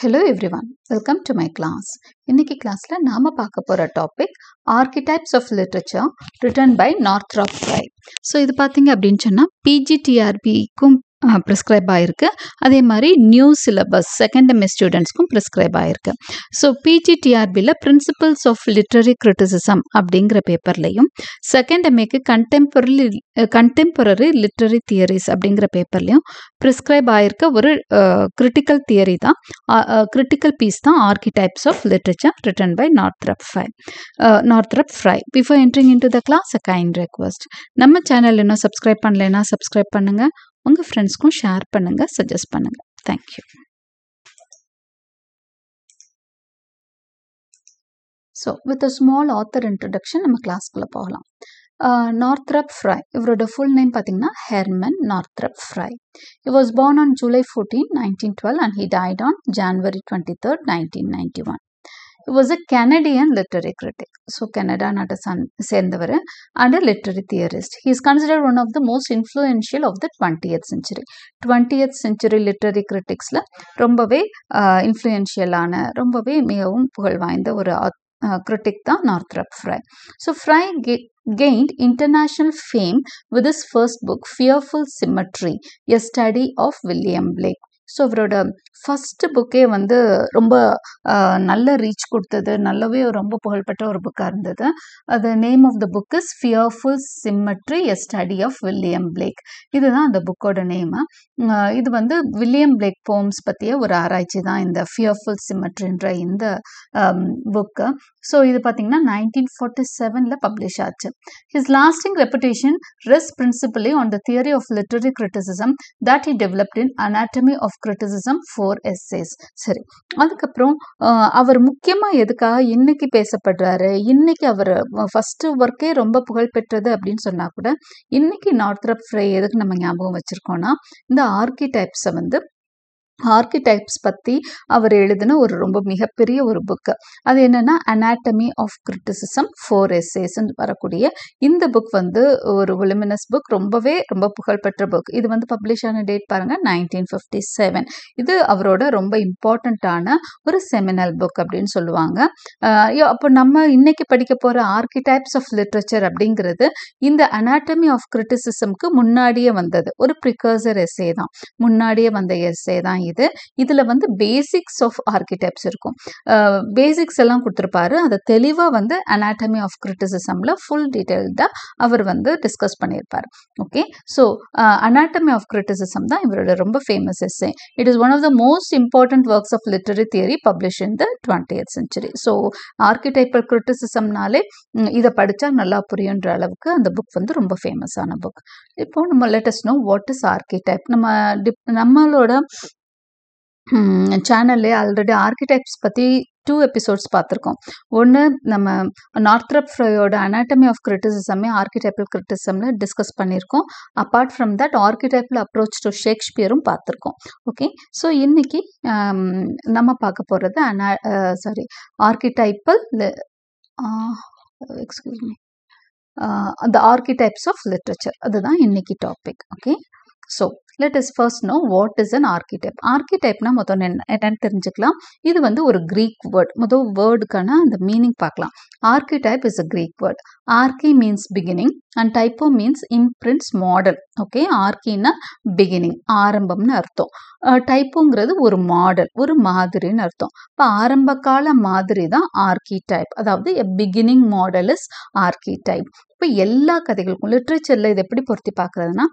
Hello every one welcome to my class இன்னைக்கு கிளாஸில் நாம் பார்க்க போகிற topic archetypes of literature written by north Northrop Frye so இது பார்த்தீங்க அப்படின்னு சொன்னால் பிஜிடிஆர்பிக்கும் ப்ரிஸ்க்ரைப் ஆகிருக்கு அதே மாதிரி நியூ சிலபஸ் செகண்ட் எம்எஸ் ஸ்டூடெண்ட்ஸ்க்கும் ப்ரிஸ்க்ரைப் ஆகிருக்கு ஸோ பிஜிடிஆர்பியில் பிரின்சிபல்ஸ் ஆஃப் லிட்ரரி கிரிட்டிசிசம் அப்படிங்கிற பேப்பர்லையும் செகண்ட் எம்ஏக்கு கண்டெம்பரரி கண்டெம்பரரி லிட்ரரி தியரிஸ் அப்படிங்கிற பேப்பர்லையும் ப்ரிஸ்க்ரைப் ஆகிருக்க ஒரு கிரிட்டிக்கல் தியரி தான் கிரிட்டிக்கல் பீஸ் தான் archetypes of literature written by Northrop five Northrop Frye before entering into the class a kind request நம்ம சேனல் இன்னும் சப்ஸ்கிரைப் பண்ணலைன்னா சப்ஸ்கிரைப் பண்ணுங்கள் உங்கள் ஃப்ரெண்ட்ஸ்க்கும் ஷேர் பண்ணுங்கள் சஜஸ்ட் பண்ணுங்கள் thank you so with a small author introduction நம்ம கிளாஸ்க்குள்ளே போகலாம் நார்த்ரப் ஃப்ரை இவரோட ஃபுல் நேம் பார்த்தீங்கன்னா Herman Northrop Frye he was born on July fourteen nineteen twelve and he died on January twenty third nineteen ninety one was a Canadian literary critic. So, Canada Nata Sendavaran and a literary theorist. He is considered one of the most influential of the 20th century. 20th century literary critics criticsல ரொம்பவே இன்ஃப்ளூயன்ஷியலான ரொம்பவே மிகவும் புகழ் வாய்ந்த a critic தான் Northrop Fry. So Fry gained international fame with his first book, Fearful Symmetry, A Study of William Blake. So அவரோட first புக்கே வந்து ரொம்ப நல்ல ரீச் கொடுத்தது நல்லாவே ரொம்ப புகழ்பெற்ற ஒரு புக்காக இருந்தது அது name of the book is fearful symmetry a study of William Blake இதுதான் அந்த புக்கோட நேமு இது வந்து வில்லியம் பிளேக் போம்ஸ் பற்றிய ஒரு ஆராய்ச்சி தான் இந்த ஃபியர்ஃபுல் சிம்மட்ரின்ற இந்த புக்கு ஸோ இது பார்த்தீங்கன்னா நைன்டீன் ஃபார்ட்டி செவனில் பப்ளிஷ் ஆச்சு his lasting reputation rests principally on the theory of literary criticism that he developed in anatomy of criticism four essays சரி அதுக்கப்புறம் அவர் முக்கியமாக எதுக்காக இன்னைக்கு பேசப்படுறாரு இன்னைக்கு அவர் ஃபஸ்ட்டு ஒர்க்கே ரொம்ப புகழ்பெற்றது அப்படின்னு சொன்னால் கூட இன்னைக்கு நார்த்ரப் ஃப்ரை எதுக்கு நம்ம ஞாபகம் வச்சுருக்கோம்னா இந்த ஆர்கிடைப்ஸை வந்து ஆர்கிடெக்ட்ஸ் பற்றி அவர் எழுதின ஒரு ரொம்ப மிகப்பெரிய ஒரு புக்கு அது என்னென்னா அனாட்டமி ஆஃப் கிரிட்டிசிசம் ஃபோர் எஸ்ஏஸ்ன்னு வரக்கூடிய இந்த புக் வந்து ஒரு ஒலிமினஸ் புக் ரொம்பவே ரொம்ப புகழ்பெற்ற புக் இது வந்து பப்ளிஷ் ஆன டேட் பாருங்கள் நைன்டீன் ஃபிஃப்டி செவன் இது அவரோட ரொம்ப இம்பார்ட்டண்ட்டான ஒரு செமினல் புக் அப்படின்னு சொல்லுவாங்க அப்போ நம்ம இன்னைக்கு படிக்க போகிற ஆர்கிடெக்ட்ஸ் ஆஃப் லிட்ரேச்சர் அப்படிங்கிறது இந்த அனாட்டமி ஆஃப் கிரிட்டிசிசம்க்கு முன்னாடியே வந்தது ஒரு ப்ரிகர்சர் எஸ்ஏ தான் முன்னாடியே வந்த எஸ்ஏ தான் இது இதில் வந்து பேசிக்ஸ் ஆஃப் ஆர்கிடெப்ஸ் இருக்கும் பேசிக்ஸ் எல்லாம் கொடுத்துருப்பாரு அதை தெளிவாக வந்து அனாட்டமி ஆஃப் கிரிட்டிசிசமில் ஃபுல் டீட்டெயில்டாக அவர் வந்து டிஸ்கஸ் பண்ணியிருப்பார் okay so anatomy of criticism தான் இவரோட ரொம்ப famous essay it is one of the most important works of literary theory publish in the twenty eighth century so archetypal கிரிட்டிசிசம்னாலே இதை படித்தா நல்லா புரியுன்ற அளவுக்கு அந்த புக் வந்து ரொம்ப ஃபேமஸான புக் இப்போ நம்ம let us know what is archetype நம்ம டிப் நம்மளோட சேனல்லே ஆல்ரெடி ஆர்கிடெக்ட்ஸ் பற்றி டூ எபிசோட்ஸ் பார்த்துருக்கோம் ஒன்று நம்ம நார்த்ரப் ஃப்ரையோட அனாட்டமி ஆஃப் கிரிட்டிசிசமே ஆர்கிடைப்பிள் கிரிட்டிசமில் டிஸ்கஸ் பண்ணியிருக்கோம் apart from that archetypal approach to ஷேக்ஸ்பியரும் பார்த்துருக்கோம் ஓகே ஸோ இன்றைக்கி நம்ம பார்க்க போகிறது அனா sorry archetypal excuse me the archetypes of literature அதுதான் இன்றைக்கி topic okay so let is first know what is an archetype ஆர்கிடைப்னா மொத்தம் என்னன்னு தெரிஞ்சுக்கலாம் இது வந்து ஒரு க்ரீக் வேர்ட் மொதல் வேர்டுக்கான அந்த மீனிங் பார்க்கலாம் archetype is a Greek word archi means beginning and typo means imprints model okay ஆர்கின்னா பிகினிங் ஆரம்பம்னு அர்த்தம் டைப்போங்கிறது ஒரு மாடல் ஒரு மாதிரின்னு அர்த்தம் இப்போ ஆரம்ப கால மாதிரி தான் ஆர்கி டைப் அதாவது a beginning model is archi type இப்போ எல்லா கதைகளுக்கும் லிட்ரேச்சரில் இதை எப்படி பொருத்தி பார்க்குறதுனா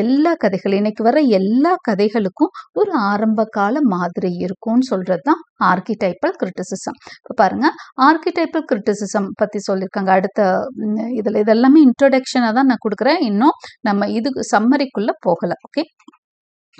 எல்லா கதைகள் இன்றைக்கி வர எல்லா கதைகளுக்கும் ஒரு ஆரம்ப கால மாதிரி இருக்கும்னு சொல்கிறது தான் ஆர்கிடைப்பல் கிரிட்டிசிசம் இப்போ பாருங்கள் ஆர்கிடைப்பல் கிரிட்டிசிசம் பற்றி சொல்லியிருக்காங்க அடுத்த இதில் இதெல்லாமே இன்ட்ரொடக்ஷனாக தான் நான் கொடுக்குறேன் இன்னும் நம்ம இது சம்மரிக்குள்ளே போகலை okay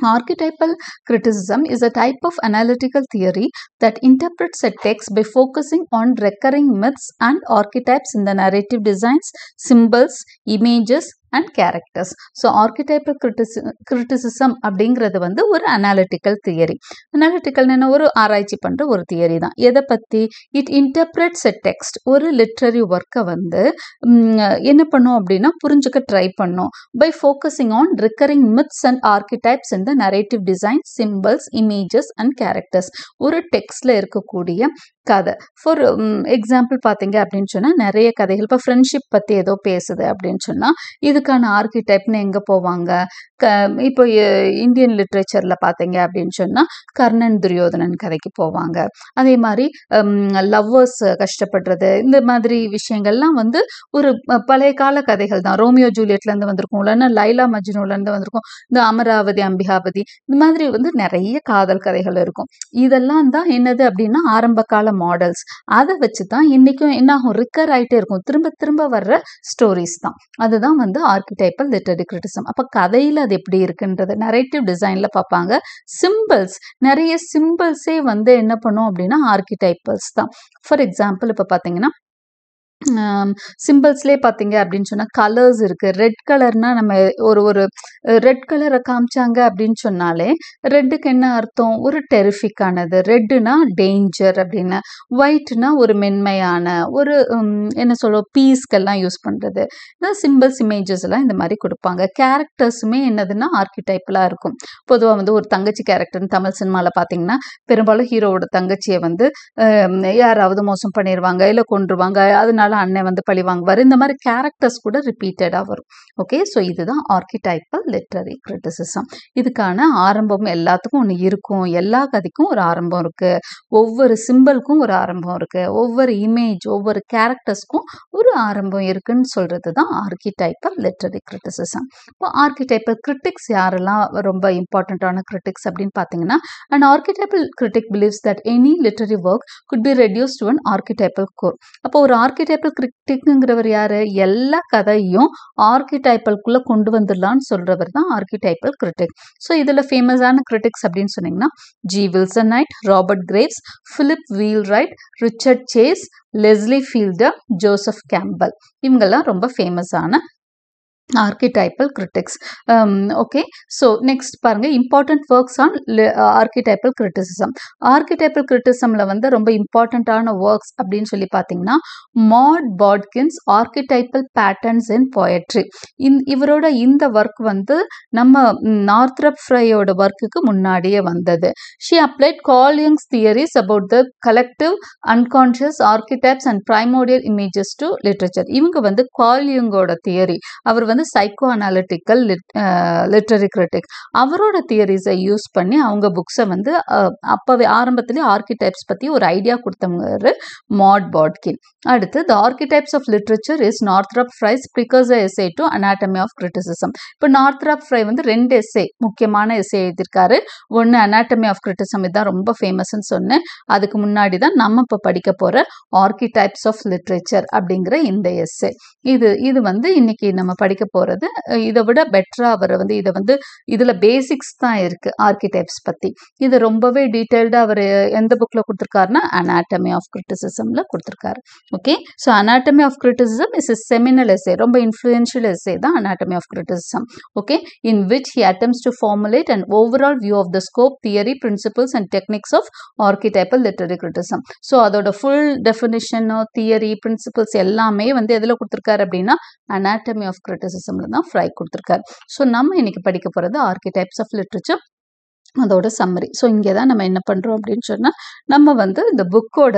Archetypal criticism is a type of analytical theory that interprets a text by focusing on recurring myths and archetypes in the narrative designs, symbols, images, and characters so archetypal critici criticism அப்படிங்கிறது வந்து ஒரு analytical theory என்ன ஒரு ஆராய்ச்சி பண்ணுற ஒரு theory தான் எதை பற்றி இட் இன்டர்பிரட்ஸ் எ டெக்ஸ்ட் ஒரு லிட்ரரி ஒர்க்கை வந்து என்ன பண்ணும் அப்படின்னா புரிஞ்சுக்க ட்ரை பண்ணும் by focusing on recurring myths and archetypes இந்த narrative design symbols images and characters ஒரு டெக்ஸ்டில் இருக்கக்கூடிய கதை ஃபார் எக்ஸாம்பிள் பார்த்தீங்க அப்படின்னு சொன்னால் நிறைய கதைகள் இப்போ ஃப்ரெண்ட்ஷிப் பற்றி ஏதோ பேசுது அப்படின்னு சொன்னால் இது இதுக்கான ஆர்கிடைப்னு எங்கே போவாங்க க இப்போ இந்தியன் லிட்ரேச்சரில் பார்த்தீங்க அப்படின்னு சொன்னால் கர்ணன் துரியோதனன் கதைக்கு போவாங்க அதே மாதிரி லவ்வர்ஸ் கஷ்டப்படுறது இந்த மாதிரி விஷயங்கள்லாம் வந்து ஒரு பழைய கால கதைகள் தான் ரோமியோ ஜூலியட்லேருந்து வந்திருக்கும் இல்லைன்னா லைலா மஜ்னூலேருந்து வந்திருக்கும் இந்த அமராவதி அம்பிகாபதி இந்த மாதிரி வந்து நிறைய காதல் கதைகள் இருக்கும் இதெல்லாம் தான் என்னது அப்படின்னா ஆரம்ப கால மாடல்ஸ் அதை வச்சு தான் இன்றைக்கும் என்னாகும் ரிக்கர் ஆகிட்டே இருக்கும் திரும்ப திரும்ப வர்ற ஸ்டோரிஸ் தான் அதுதான் வந்து ஆர்கிடைப்பல் லிட்டரி கிரிட்டிசம் அப்போ கதையில் அது எப்படி இருக்குன்றது நரேட்டிவ் டிசைனில் பார்ப்பாங்க சிம்பிள்ஸ் நிறைய சிம்பிள்ஸே வந்து என்ன பண்ணும் அப்படின்னா ஆர்கிடைப்பல்ஸ் தான் ஃபார் எக்ஸாம்பிள் இப்போ பார்த்தீங்கன்னா சிம்பிள்ஸ்லே பார்த்தீங்க அப்படின்னு சொன்னால் கலர்ஸ் இருக்குது ரெட் கலர்னால் நம்ம ஒரு ஒரு ரெட் கலரை காமிச்சாங்க அப்படின்னு சொன்னாலே ரெட்டுக்கு என்ன அர்த்தம் ஒரு டெரிஃபிக்கானது ரெட்டுனா டேஞ்சர் அப்படின்னு ஒயிட்னா ஒரு மென்மையான ஒரு என்ன சொல்லுவோம் பீஸ்கெல்லாம் யூஸ் பண்ணுறது சிம்பிள்ஸ் இமேஜஸ் எல்லாம் இந்த மாதிரி கொடுப்பாங்க கேரக்டர்ஸுமே என்னதுன்னா ஆர்கிடைப்லாம் இருக்கும் பொதுவாக வந்து ஒரு தங்கச்சி கேரக்டர்னு தமிழ் சினிமாவில் பார்த்தீங்கன்னா பெரும்பாலும் ஹீரோவோட தங்கச்சியை வந்து யாராவது மோசம் பண்ணிடுவாங்க இல்லை கொண்டுருவாங்க அதனால அண்ணன் வந்து பழி வாங்குவார் இந்த மாதிரி கேரக்டர்ஸ் கூட ரிப்பீட்டடாக வரும் ஓகே ஸோ இதுதான் ஆர்கிடைப்பல் லிட்ரரி கிரிட்டிசிசம் இதுக்கான ஆரம்பம் எல்லாத்துக்கும் ஒன்று இருக்கும் எல்லா கதைக்கும் ஒரு ஆரம்பம் இருக்குது ஒவ்வொரு சிம்பிளுக்கும் ஒரு ஆரம்பம் இருக்குது ஒவ்வொரு இமேஜ் ஒவ்வொரு கேரக்டர்ஸ்க்கும் ஒரு ஆரம்பம் இருக்குன்னு சொல்கிறது தான் ஆர்கிடைப்பல் லிட்ரரி கிரிட்டிசிசம் இப்போ ஆர்கிடைப்பல் கிரிட்டிக்ஸ் யாரெல்லாம் ரொம்ப இம்பார்ட்டண்ட்டான கிரிட்டிக்ஸ் அப்படின்னு பார்த்தீங்கன்னா and archetypal critic believes that any literary work could be reduce to an archetypal core அப்போ ஒரு ஆர்கிடைப்பல் டைனமிக் கிரிக்டிக்குங்கிறவர் யாரு எல்லா கதையும் ஆர்கிடைப்பல்குள்ளே கொண்டு வந்துடலான்னு சொல்றவர் தான் ஆர்கிடைப்பல் கிரிட்டிக் ஸோ இதுல ஃபேமஸான கிரிட்டிக்ஸ் அப்படின்னு சொன்னீங்கன்னா G Wilson Knight Robert Graves Philip Wheelwright Richard Chase Leslie Fiedler Joseph Campbell இவங்கெல்லாம் ரொம்ப ஃபேமஸான archetypal critics okay so next பாருங்கள் important works on archetypal criticism archetypal கிரிட்டிசமில் வந்து ரொம்ப இம்பார்ட்டண்ட்டான ஒர்க்ஸ் அப்படின்னு சொல்லி பார்த்தீங்கன்னா மாட் பாட்கின்ஸ் ஆர்கிடைப்பல் பேட்டர்ன்ஸ் இன் போயட்ரி இந் இவரோட இந்த ஒர்க் வந்து நம்ம நார்த்ரப் ஃப்ரையோட ஒர்க்குக்கு முன்னாடியே வந்தது she applied Carl Jung's theories about the collective unconscious archetypes and primordial images to literature இவங்க வந்து காலியங்கோட தியரி அவர் வந்து வந்து சைக்கோ அனாலிட்டிக்கல் லிட்ரரி கிரிட்டிக் அவரோட தியரிஸை யூஸ் பண்ணி அவங்க புக்ஸை வந்து அப்போவே ஆரம்பத்திலே ஆர்கிடைப்ஸ் பற்றி ஒரு ஐடியா கொடுத்தவங்க மாட் பாட்கின் அடுத்து the archetypes of literature is Northrop Frye's precursors essay to anatomy of criticism இப்போ நார்த்ராப் ஃப்ரை வந்து ரெண்டு எஸ்ஏ முக்கியமான எஸ்ஏ எழுதியிருக்காரு ஒன்று அனாட்டமி ஆஃப் கிரிட்டிசம் இதுதான் ரொம்ப ஃபேமஸ்ன்னு சொன்னேன் அதுக்கு முன்னாடி தான் நம்ம இப்போ படிக்க போகிற ஆர்கிடைப்ஸ் ஆஃப் லிட்ரேச்சர் அப்படிங்கிற இந்த எஸ்ஏ இது இது வந்து இன்னைக்கு நம்ம படிக்க போகிறது இதை விட பெட்டராக அவர் வந்து இதை வந்து இதில் பேசிக்ஸ் தான் இருக்குது ஆர்கிடெக்ட்ஸ் பற்றி இது ரொம்பவே டீட்டெயில்டாக அவர் எந்த புக்கில் கொடுத்துருக்காருன்னா அனாட்டமி ஆஃப் கிரிட்டிசிசமில் கொடுத்துருக்காரு okay so anatomy of criticism is a seminal essay ரொம்ப இன்ஃப்ளூயன்ஷியல் எஸ்ஸே தான் anatomy of criticism okay in which he attempts to formulate and overall view of the scope theory principles and techniques of archetypal literary criticism so அதோட full டெஃபினிஷனோ theory principles எல்லாமே வந்து எதில் கொடுத்துருக்காரு அப்படின்னா anatomy of criticism கிளாசிசமில் தான் fry கொடுத்துருக்காரு so நம்ம இன்னைக்கு படிக்க போகிறது டைப்ஸ் ஆஃப் லிட்ரேச்சர் அதோட சம்மரி ஸோ இங்கே தான் நம்ம என்ன பண்ணுறோம் அப்படின்னு சொன்னால் நம்ம வந்து இந்த புக்கோட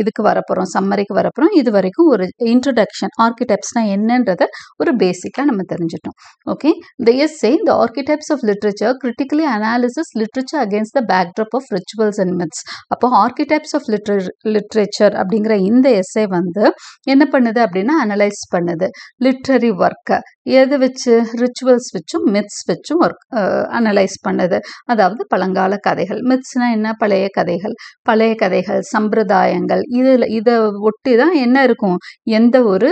இதுக்கு வரப்போகிறோம் சம்மரிக்கு வரப்போகிறோம் இது வரைக்கும் ஒரு இன்ட்ரடக்ஷன் ஆர்கிடெப்ட்ஸ்னால் என்னன்றத ஒரு பேசிக்காக நம்ம தெரிஞ்சிட்டோம் ஓகே த எஸ் சே இந்த archetypes of literature critically analysis literature against the backdrop of rituals and myths அப்போ ஆர்கிடெப்ட்ஸ் ஆஃப் லிட்ரே லிட்ரேச்சர் அப்படிங்கிற இந்த எஸ்ஸே வந்து என்ன பண்ணுது அப்படின்னா அனலைஸ் பண்ணுது லிட்ரரி ஒர்க்கை எது வச்சு ரிச்சுவல்ஸ் வச்சும் மித்ஸ் வச்சும் ஒர்க் அனலைஸ் பண்ணுது அதாவது பழங்கால கதைகள் மித்ஸ்னால் என்ன பழைய கதைகள் பழைய கதைகள் சம்பிரதாயங்கள் இதில் இதை ஒட்டி தான் என்ன இருக்கும் எந்த ஒரு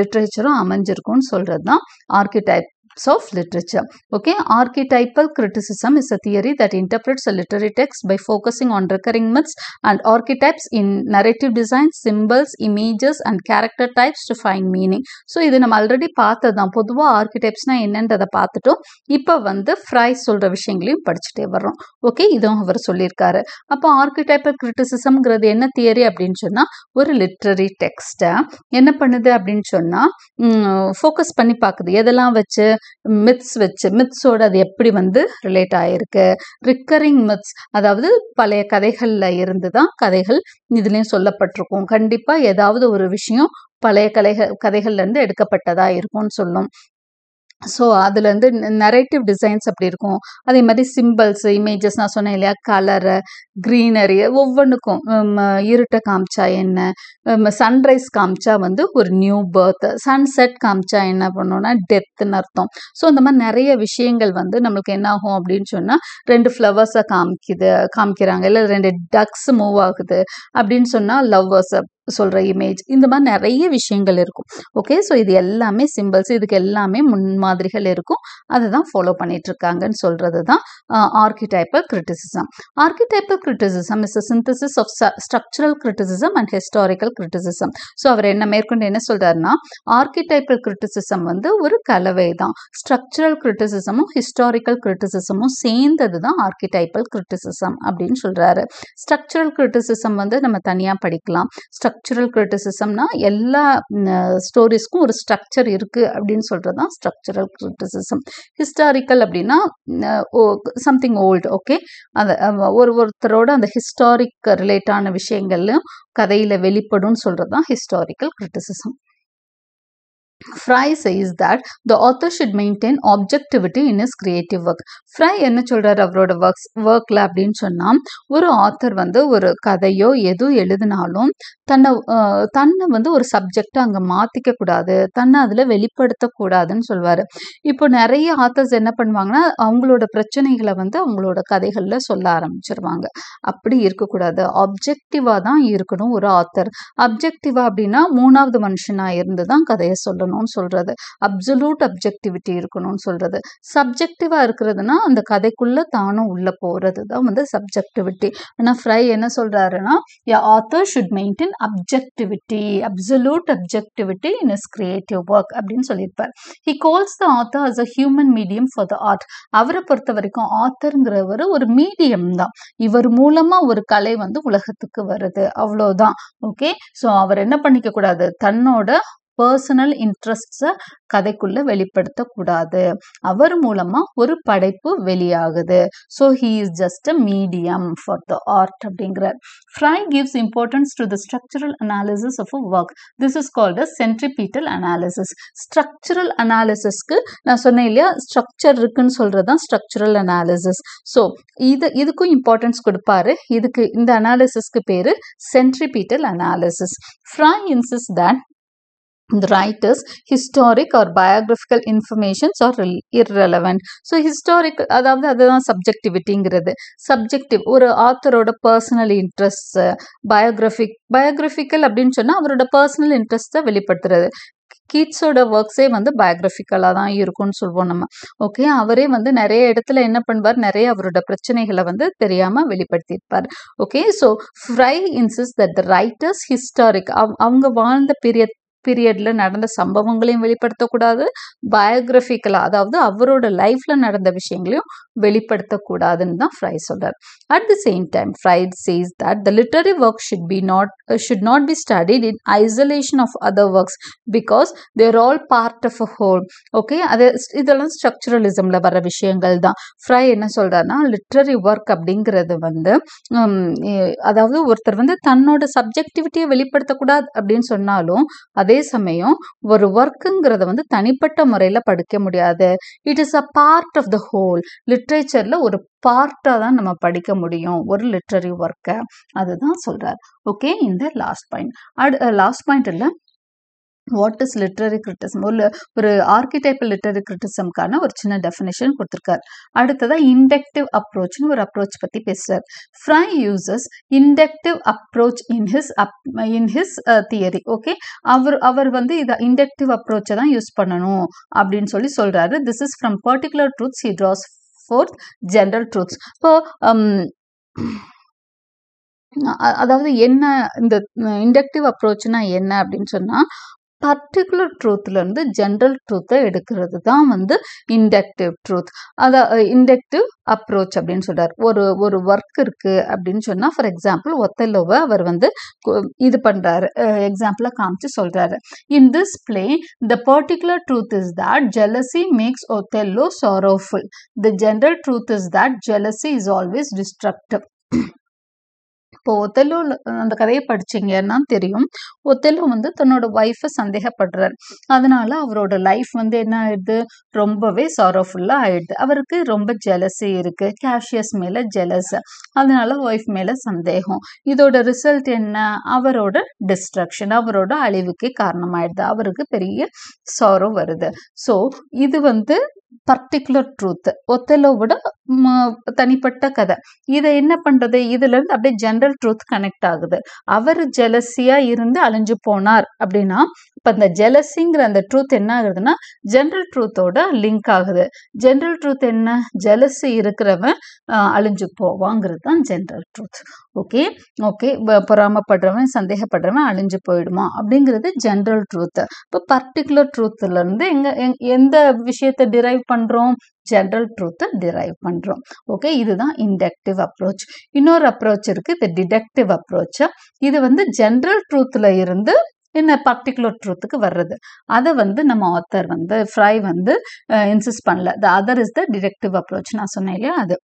லிட்ரேச்சரும் அமைஞ்சிருக்கும்னு சொல்கிறது தான் archetype of literature. Okay, archetypal criticism is a theory that interprets a literary text by focusing on recurring myths and archetypes in narrative design, symbols, images and character types to find meaning. So இது நம்ம already பார்த்ததுதான் பொதுவாக ஆர்கிடைப்ஸ்னா என்னன்றதை பார்த்துட்டோம் இப்போ வந்து fry சொல்கிற விஷயங்களையும் படிச்சுட்டே வர்றோம் ஓகே இதுவும் அவர் சொல்லியிருக்காரு அப்போ ஆர்கிடைப்பல் கிரிட்டிசிசம்ங்கிறது என்ன தியரி அப்படின்னு சொன்னால் ஒரு லிட்ரரி டெக்ஸ்ட்டை என்ன பண்ணுது அப்படின்னு சொன்னால் ஃபோக்கஸ் பண்ணி பார்க்குது எதெல்லாம் வச்சு மித்ஸ் வச்சு மித்ஸோடு அது எப்படி வந்து ரிலேட் ஆகிருக்கு ரிக்கரிங் மித்ஸ் அதாவது பழைய கதைகளில் இருந்து தான் கதைகள் இதுலேயும் சொல்லப்பட்டிருக்கும் கண்டிப்பாக ஏதாவது ஒரு விஷயம் பழைய கலைகள் கதைகள்லேருந்து எடுக்கப்பட்டதாக இருக்கும்னு சொல்லும் ஸோ அதுலேருந்து நரேட்டிவ் டிசைன்ஸ் அப்படி இருக்கும் அதே மாதிரி சிம்பிள்ஸ் இமேஜஸ் நான் சொன்னேன் இல்லையா கலரு க்ரீனரி ஒவ்வொன்றுக்கும் இருட்டை காமிச்சா என்ன சன்ரைஸ் காமிச்சா வந்து ஒரு நியூ பர்த் சன்செட் காமிச்சா என்ன பண்ணோன்னா டெத்துன்னு அர்த்தம் ஸோ இந்த மாதிரி நிறைய விஷயங்கள் வந்து நம்மளுக்கு என்ன ஆகும் அப்படின்னு சொன்னால் ரெண்டு ஃப்ளவர்ஸை காமிக்குது காமிக்கிறாங்க இல்லை ரெண்டு டக்ஸ் மூவ் ஆகுது அப்படின்னு சொன்னால் லவ்வர்ஸை சொல்கிற இமேஜ் இந்த மாதிரி நிறைய விஷயங்கள் இருக்கும் ஓகே ஸோ இது எல்லாமே சிம்பிள்ஸ் இதுக்கு எல்லாமே முன்மாதிரிகள் இருக்கும் அதை தான் ஃபாலோ பண்ணிகிட்ருக்காங்கன்னு சொல்கிறது தான் archetypal criticism archetypal criticism is a synthesis of structural criticism and historical criticism so அவர் என்ன மேற்கொண்டு என்ன சொல்கிறாருன்னா ஆர்கிடைப்பல் கிரிட்டிசிசம் வந்து ஒரு கலவை தான் ஸ்ட்ரக்சரல் கிரிட்டிசிசமும் ஹிஸ்டாரிக்கல் கிரிட்டிசிசமும் சேர்ந்தது தான் ஆர்கிடைப்பல் கிரிட்டிசிசம் அப்படின்னு சொல்கிறாரு ஸ்ட்ரக்சரல் கிரிட்டிசிசம் வந்து நம்ம தனியாக படிக்கலாம் ஸ்ட்ரக் ஸ்ட்ரக்சரல் கிரிட்டிசிசம்னா எல்லா ஸ்டோரிஸ்க்கும் ஒரு ஸ்ட்ரக்சர் இருக்குது அப்படின்னு சொல்கிறது தான் ஸ்ட்ரக்சரல் கிரிட்டிசிசம் ஹிஸ்டாரிக்கல் அப்படின்னா சம்திங் ஓல்டு ஓகே அந்த ஒரு ஒருத்தரோட அந்த ஹிஸ்டாரிக் ரிலேட்டான விஷயங்கள்லையும் கதையில் வெளிப்படும் சொல்கிறது தான் historical criticism Frye says that the author should maintain objectivity in his creative work Frye என்ன சொல்கிறார் அவரோட ஒர்க்ஸ் ஒர்க்கில் அப்படின்னு சொன்னால் ஒரு ஆத்தர் வந்து ஒரு கதையோ எதுவும் எழுதினாலும் தன்னை தன்னை வந்து ஒரு சப்ஜெக்டாக அங்கே மாற்றிக்க கூடாது தன்னை அதில் வெளிப்படுத்தக்கூடாதுன்னு சொல்வார் இப்போ நிறைய ஆத்தர்ஸ் என்ன பண்ணுவாங்கன்னா அவங்களோட பிரச்சனைகளை வந்து அவங்களோட கதைகளில் சொல்ல ஆரம்பிச்சிருவாங்க அப்படி இருக்கக்கூடாது ஆப்ஜெக்டிவாக தான் இருக்கணும் ஒரு ஆத்தர் அப்ஜெக்டிவாக அப்படின்னா மூணாவது மனுஷனாக இருந்து தான் கதையை சொல்லணும் இருக்கணும்னு சொல்கிறது அப்சல்யூட் அப்ஜெக்டிவிட்டி இருக்கணும்னு சொல்கிறது சப்ஜெக்டிவாக இருக்கிறதுனா அந்த கதைக்குள்ளே தானும் உள்ளே போகிறது தான் வந்து சப்ஜெக்டிவிட்டி ஆனால் ஃப்ரை என்ன சொல்கிறாருன்னா a author should maintain objectivity absolute objectivity in his creative work அப்படின்னு சொல்லியிருப்பார் he calls the author as a human medium for the art அவரை பொறுத்த வரைக்கும் ஆத்தருங்கிறவர் ஒரு மீடியம் தான் இவர் மூலமாக ஒரு கலை வந்து உலகத்துக்கு வருது அவ்வளோதான் ஓகே ஸோ அவர் என்ன பண்ணிக்க கூடாது தன்னோட பர்சனல் இன்ட்ரெஸ்ட்ஸை கதைக்குள்ளே வெளிப்படுத்தக்கூடாது அவர் மூலமாக ஒரு படைப்பு வெளியாகுது so he is just a medium for the art அப்படிங்கிறார் Frye gives importance to the structural analysis of a work this is called a centripetal analysis structural அனாலிசிஸ்க்கு நான் சொன்னேன் இல்லையா ஸ்ட்ரக்சர் இருக்குன்னு சொல்கிறது தான் ஸ்ட்ரக்சரல் அனாலிசிஸ் ஸோ இது இதுக்கும் இம்பார்ட்டன்ஸ் கொடுப்பாரு இதுக்கு இந்த அனாலிசிஸ்க்கு பேர் centripetal analysis Frye insists then the writer's historic or biographical informations are irrelevant so historic அதாவது அதுதான் சப்ஜெக்டிவிட்டிங்கிறது சப்ஜெக்டிவ் ஒரு ஆத்தரோட பர்சனல் இன்ட்ரெஸ்ட் பயோகிராஃபிக் பயோகிராஃபிக்கல் அப்படின்னு சொன்னால் அவரோட பர்சனல் இன்ட்ரெஸ்ட்டை வெளிப்படுத்துறது கீட்ஸோட ஒர்க்ஸே வந்து பயோகிராஃபிக்கலாக தான் இருக்கும்னு சொல்வோம் நம்ம ஓகே அவரே வந்து நிறைய இடத்துல என்ன பண்ணுவார் நிறைய அவரோட பிரச்சனைகளை வந்து தெரியாமல் வெளிப்படுத்தியிருப்பார் okay so Frye insists that the writer's historic அவ் அவங்க வாழ்ந்த பீரியட் பீரியட்ல நடந்த சம்பவங்களையும் வெளிப்படுத்தக்கூடாது பயோகிராபிக்கலா அதாவது அவரோட லைஃப்ல நடந்த விஷயங்களையும் வெளிப்படுத்தக்கூடாதுன்னு தான் ஃப்ரை சொல்றார் at the same time Frye says that the literary work should be not should not be studied in isolation of other works because they're all part of a whole okay அது இதெல்லாம் ஸ்ட்ரக்சரலிசம்ல வர விஷயங்கள் தான் fry என்ன சொல்றாருன்னா literary work அப்படிங்கிறது வந்து அதாவது ஒருத்தர் வந்து தன்னோட சப்ஜெக்டிவிட்டியை வெளிப்படுத்தக்கூடாது அப்படின்னு சொன்னாலும் அது அதே சமயம் ஒரு ஒர்க்குங்கிறத வந்து தனிப்பட்ட முறையில் படிக்க முடியாது it is a part of the whole லிட்ரேச்சரில் ஒரு பார்ட்டாக தான் நம்ம படிக்க முடியும் ஒரு லிட்ரரி ஒர்க்கை அதுதான் சொல்கிறார் ஓகே இந்த last point at last point இல்லை வாட் இஸ் லிட்ரரி கிரிட்டிசம் ஒரு ஒரு ஆர்கிடைப் லிட்ரரி கிரிட்டிசம்கான ஒரு சின்ன டெஃபினேஷன் கொடுத்துருக்காரு அடுத்ததாக இண்டக்டிவ் அப்ரோச்னு ஒரு அப்ரோச் பற்றி பேசுகிறார் Frye uses inductive approach in his அப் இன் ஹிஸ் தியரி ஓகே அவர் அவர் வந்து இதை இண்டக்டிவ் அப்ரோச்சை தான் யூஸ் பண்ணணும் அப்படின்னு சொல்லி சொல்கிறாரு this is from particular truths he draws forth general truths இப்போ um, அதாவது என்ன இந்த இண்டக்டிவ் uh, அப்ரோச்னா என்ன அப்படின்னு சொன்னால் பர்டிகுலர் இருந்து ஜென்ரல் ட்ரூத்தை எடுக்கிறது தான் வந்து இண்டக்டிவ் ட்ரூத் அத இண்டக்டிவ் அப்ரோச் அப்படின்னு சொல்கிறார் ஒரு ஒரு ஒர்க் இருக்குது அப்படின்னு சொன்னால் ஃபார் எக்ஸாம்பிள் ஒத்தலோவை அவர் வந்து இது பண்ணுறாரு எக்ஸாம்பிளாக காமிச்சு சொல்கிறாரு in this play the particular truth is that jealousy makes Othello sorrowful the general truth is that jealousy is always destructive இப்போ ஒத்தெல்லோவில் அந்த கதையை படிச்சிங்கன்னா தெரியும் ஒத்தெல்லோ வந்து தன்னோட ஒய்ஃபை சந்தேகப்படுறார் அதனால அவரோட லைஃப் வந்து என்ன ஆயிடுது ரொம்பவே சாரோஃபுல்லா ஆயிடுது அவருக்கு ரொம்ப ஜெலசி இருக்குது கேஷியஸ் மேலே ஜெலஸ் அதனால ஒய்ஃப் மேலே சந்தேகம் இதோட ரிசல்ட் என்ன அவரோட டிஸ்ட்ரக்ஷன் அவரோட அழிவுக்கு ஆயிடுது அவருக்கு பெரிய சாரோ வருது ஸோ இது வந்து பர்டிகுலர் ட்ரூத் விட தனிப்பட்ட கதை இதை என்ன பண்றது இதுல இருந்து அப்படியே ஜென்ரல் ட்ரூத் கனெக்ட் ஆகுது அவர் ஜெலஸியாக இருந்து அழிஞ்சு போனார் அப்படின்னா இப்போ இந்த ஜெலஸிங்கிற அந்த ட்ரூத் என்ன ஆகுதுன்னா ஜென்ரல் ட்ரூத்தோட லிங்க் ஆகுது ஜென்ரல் ட்ரூத் என்ன ஜெலஸி இருக்கிறவன் அழிஞ்சு போவாங்கிறது தான் ஜென்ரல் ட்ரூத் ஓகே ஓகே பொறாமப்படுறவன் சந்தேகப்படுறவன் அழிஞ்சு போயிடுமா அப்படிங்கிறது ஜென்ரல் ட்ரூத் இப்போ பர்டிகுலர் ட்ரூத்துலேருந்து எங்கே எங் எந்த விஷயத்தை டிரைவ் பண்ணுறோம் ஜென்ரல் ட்ரூத்தை டிரைவ் பண்ணுறோம் ஓகே இதுதான் இண்டக்டிவ் அப்ரோச் இன்னொரு அப்ரோச் இருக்குது இது டிடெக்டிவ் அப்ரோச் இது வந்து ஜென்ரல் ட்ரூத்தில் இருந்து என்ன பர்டிகுலர் ட்ரூத்துக்கு வர்றது அதை வந்து நம்ம ஆத்தர் வந்து ஃப்ரை வந்து இன்சிஸ்ட் பண்ணல the other is the deductive approach நான் சொன்னேன் இல்லையா அது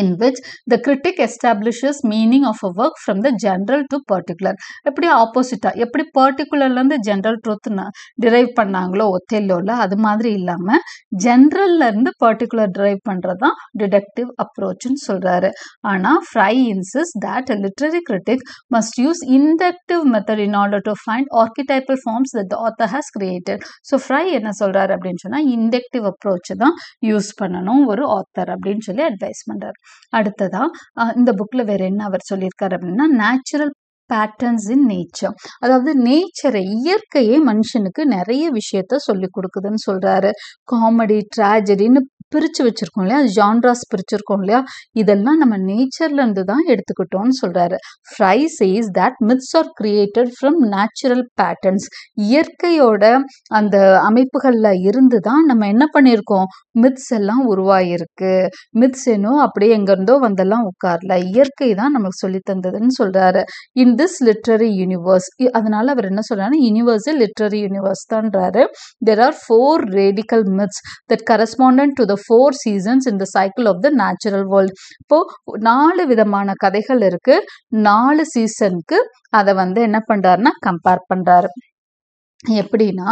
in which the critic establishes meaning of a work from the general to particular எப்படி ஆப்போசிட்டாக எப்படி பர்டிகுலர்லேருந்து ஜென்ரல் ட்ரூத்னா டிரைவ் பண்ணாங்களோ ஒத்தெல்லோவில் அது மாதிரி இல்லாமல் இருந்து பர்டிகுலர் டிரைவ் பண்ணுறது தான் டிடெக்டிவ் அப்ரோச்சுன்னு சொல்கிறாரு ஆனால் Frye insists that literary critic must use inductive method in order to find archetypal forms that the author has created so Frye என்ன சொல்கிறாரு அப்படின்னு சொன்னால் இண்டக்டிவ் அப்ரோச் தான் யூஸ் பண்ணணும் ஒரு ஆத்தர் அப்படின்னு சொல்லி அட்வைஸ் பண்ணுறாரு அடுத்ததா இந்த புக்ல வேற என்ன அவர் சொல்லியிருக்காரு அப்படின்னா நேச்சுரல் பேட்டர்ன்ஸ் இன் நேச்சர் அதாவது நேச்சரை இயற்கையே மனுஷனுக்கு நிறைய விஷயத்த சொல்லி கொடுக்குதுன்னு சொல்கிறாரு காமெடி ட்ராஜடின்னு பிரித்து வச்சுருக்கோம் இல்லையா ஜான்ராஸ் பிரிச்சிருக்கோம் இல்லையா இதெல்லாம் நம்ம நேச்சர்லேருந்து தான் எடுத்துக்கிட்டோம்னு சொல்கிறாரு Frye is that myths are created from natural patterns இயற்கையோட அந்த அமைப்புகளில் இருந்து தான் நம்ம என்ன பண்ணியிருக்கோம் மித்ஸ் எல்லாம் உருவாயிருக்கு மித்ஸ் என்னோ அப்படியே எங்கேருந்தோ வந்தெல்லாம் உட்கார்ல இயற்கை தான் நமக்கு சொல்லி தந்ததுன்னு சொல்கிறாரு இன் திஸ் லிட்ரரி யூனிவர்ஸ் அதனால அவர் என்ன சொல்றாரு யூனிவர்ஸ் லிட்ரரி யூனிவர்ஸ் தான்றாரு there are four radical myths that correspondent to the four seasons in the cycle of the natural world இப்போ நாலு விதமான கதைகள் இருக்கு நாலு சீசனுக்கு அதை வந்து என்ன பண்றாருன்னா கம்பேர் பண்றாரு எப்படின்னா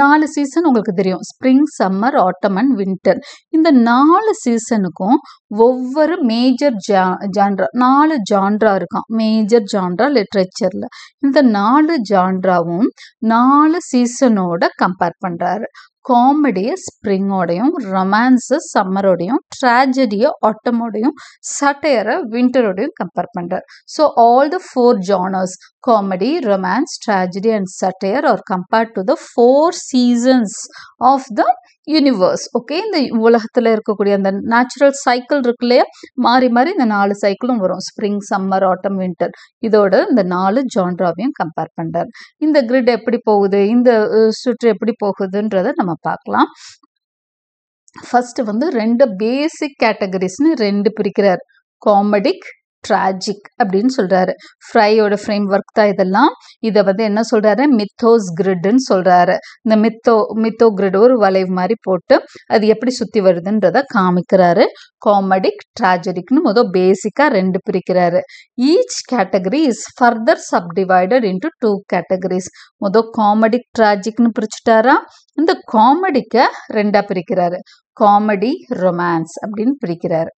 நாலு சீசன் உங்களுக்கு தெரியும் spring summer autumn and winter இந்த நாலு சீசனுக்கும் ஒவ்வொரு மேஜர் ஜா ஜான்ரா நாலு ஜான்ரா இருக்கான் மேஜர் ஜான்ரா லிட்ரேச்சரில் இந்த நாலு ஜான்ராவும் நாலு சீசனோட கம்பேர் பண்ணுறாரு കോമഡിയെ സ്പ്രിങ്ങോടെയും റൊമാൻസ് സമ്മറോടെയും ട്രാജഡിയെ ഓട്ടമോടെയും സട്ടയർ വിൻ്ററോടെയും കമ്പയർപ്പുണ്ട് so all the four genres comedy romance tragedy and satire are compared to the four seasons of the universe okay இந்த உலகத்தில் இருக்கக்கூடிய அந்த நேச்சுரல் சைக்கிள் இருக்கு இல்லையா மாறி மாறி இந்த நாலு சைக்கிளும் வரும் ஸ்ப்ரிங் சம்மர் ஆட்டம் வின்டர் இதோட இந்த நாலு ஜான்ராவையும் கம்பேர் பண்ணுறார் இந்த கிரிட் எப்படி போகுது இந்த சுற்று எப்படி போகுதுன்றதை நம்ம பார்க்கலாம் ஃபர்ஸ்ட் வந்து ரெண்டு பேசிக் கேட்டகரிஸ்னு ரெண்டு பிரிக்கிறார் காமெடிக் ட்ராஜிக் அப்படின்னு சொல்கிறாரு ஃப்ரையோட ஃப்ரேம் ஒர்க் தான் இதெல்லாம் இதை வந்து என்ன சொல்கிறாரு மித்தோஸ் கிரிட்னு சொல்கிறாரு இந்த மித்தோ மித்தோ கிரிட் ஒரு வளைவு மாதிரி போட்டு அது எப்படி சுற்றி வருதுன்றதை காமிக்கிறாரு காமெடிக் ட்ராஜடிக்னு மொதல் பேசிக்காக ரெண்டு பிரிக்கிறாரு each category is further subdivided into two categories மொதல் காமெடிக் ட்ராஜிக்னு பிரிச்சுட்டாரா இந்த காமெடிக்கை ரெண்டாக பிரிக்கிறாரு காமெடி ரொமான்ஸ் அப்படின்னு பிரிக்கிறாரு